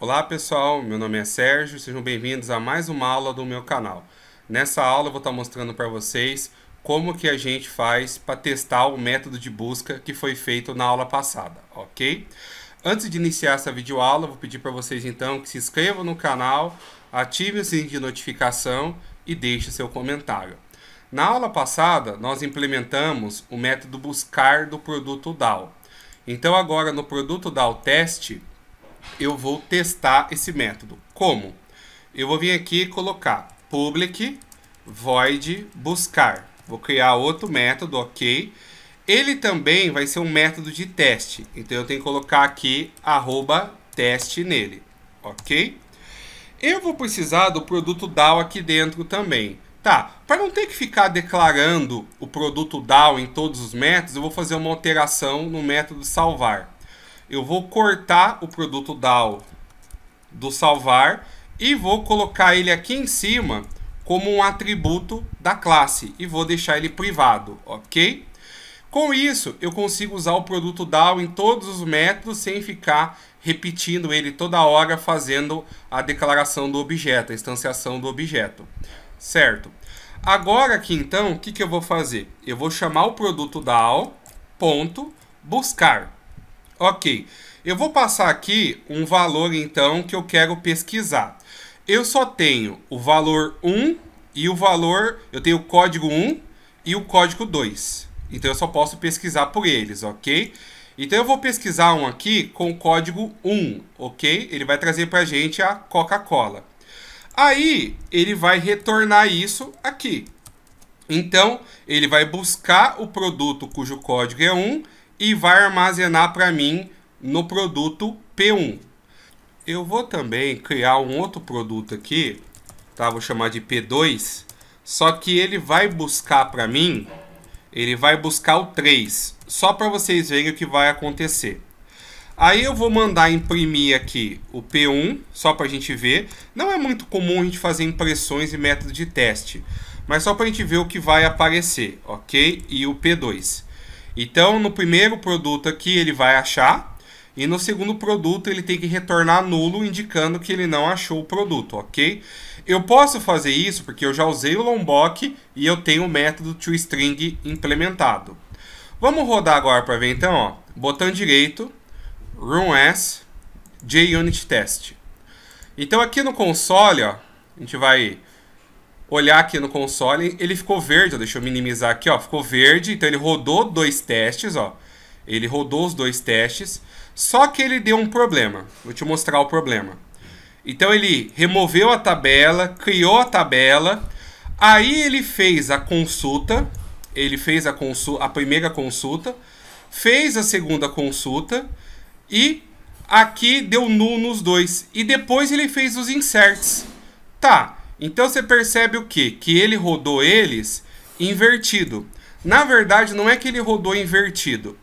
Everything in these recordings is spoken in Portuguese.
Olá pessoal, meu nome é Sérgio, sejam bem-vindos a mais uma aula do meu canal. Nessa aula eu vou estar mostrando para vocês como que a gente faz para testar o método de busca que foi feito na aula passada, ok? Antes de iniciar essa videoaula, vou pedir para vocês então que se inscrevam no canal, ativem o sininho de notificação e deixem seu comentário. Na aula passada, nós implementamos o método buscar do produto DAO. Então agora no produto DAO teste, eu vou testar esse método. Como? Eu vou vir aqui e colocar public void buscar. Vou criar outro método, ok? Ele também vai ser um método de teste. Então, eu tenho que colocar aqui arroba teste nele, ok? Eu vou precisar do produto DAO aqui dentro também. Tá, para não ter que ficar declarando o produto DAO em todos os métodos, eu vou fazer uma alteração no método salvar eu vou cortar o produto DAO do salvar e vou colocar ele aqui em cima como um atributo da classe e vou deixar ele privado, ok? Com isso, eu consigo usar o produto DAO em todos os métodos sem ficar repetindo ele toda hora fazendo a declaração do objeto, a instanciação do objeto, certo? Agora aqui então, o que, que eu vou fazer? Eu vou chamar o produto DAO, ponto, buscar. Ok, eu vou passar aqui um valor então que eu quero pesquisar. Eu só tenho o valor 1 e o valor, eu tenho o código 1 e o código 2. Então eu só posso pesquisar por eles, ok? Então eu vou pesquisar um aqui com o código 1, ok? Ele vai trazer para a gente a Coca-Cola. Aí ele vai retornar isso aqui. Então ele vai buscar o produto cujo código é 1 e vai armazenar para mim no produto P1. Eu vou também criar um outro produto aqui, tá? Vou chamar de P2, só que ele vai buscar para mim, ele vai buscar o 3, só para vocês verem o que vai acontecer. Aí eu vou mandar imprimir aqui o P1, só para a gente ver. Não é muito comum a gente fazer impressões e método de teste, mas só para a gente ver o que vai aparecer, ok? E o P2. Então, no primeiro produto aqui, ele vai achar. E no segundo produto, ele tem que retornar nulo, indicando que ele não achou o produto, ok? Eu posso fazer isso porque eu já usei o Lombok e eu tenho o método toString implementado. Vamos rodar agora para ver então, ó. Botão direito, run as, JUnit test. Então aqui no console, ó, a gente vai olhar aqui no console, ele ficou verde, ó, deixa eu minimizar aqui, ó, ficou verde, então ele rodou dois testes, ó. Ele rodou os dois testes, só que ele deu um problema. Vou te mostrar o problema. Então ele removeu a tabela, criou a tabela, aí ele fez a consulta, ele fez a, consu a primeira consulta, fez a segunda consulta e aqui deu null nos dois. E depois ele fez os inserts. Tá, então você percebe o que? Que ele rodou eles invertido. Na verdade, não é que ele rodou invertido.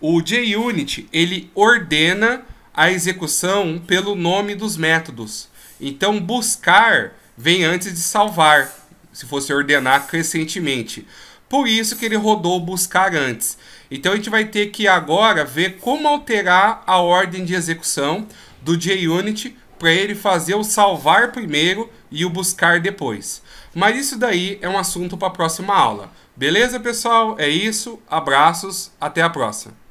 O JUnit, ele ordena a execução pelo nome dos métodos. Então, buscar vem antes de salvar, se fosse ordenar crescentemente. Por isso que ele rodou buscar antes. Então, a gente vai ter que agora ver como alterar a ordem de execução do JUnit para ele fazer o salvar primeiro e o buscar depois. Mas isso daí é um assunto para a próxima aula. Beleza, pessoal? É isso. Abraços. Até a próxima.